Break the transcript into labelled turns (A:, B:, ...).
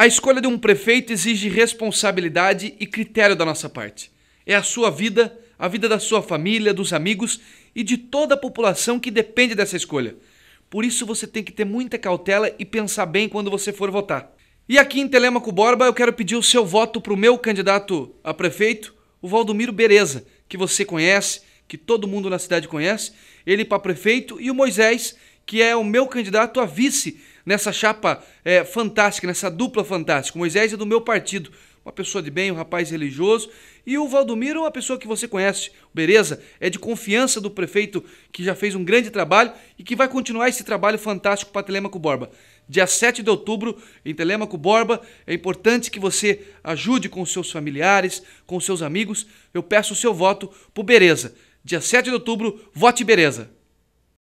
A: A escolha de um prefeito exige responsabilidade e critério da nossa parte. É a sua vida, a vida da sua família, dos amigos e de toda a população que depende dessa escolha. Por isso você tem que ter muita cautela e pensar bem quando você for votar. E aqui em Telemaco Borba eu quero pedir o seu voto para o meu candidato a prefeito, o Valdomiro Bereza, que você conhece, que todo mundo na cidade conhece, ele para prefeito e o Moisés, que é o meu candidato a vice nessa chapa é, fantástica, nessa dupla fantástica. O Moisés é do meu partido, uma pessoa de bem, um rapaz religioso, e o Valdomiro é uma pessoa que você conhece, beleza? É de confiança do prefeito que já fez um grande trabalho e que vai continuar esse trabalho fantástico para Telemaco Borba. Dia 7 de outubro, em Telemaco Borba, é importante que você ajude com seus familiares, com seus amigos. Eu peço o seu voto por Bereza. Dia 7 de outubro, vote Bereza.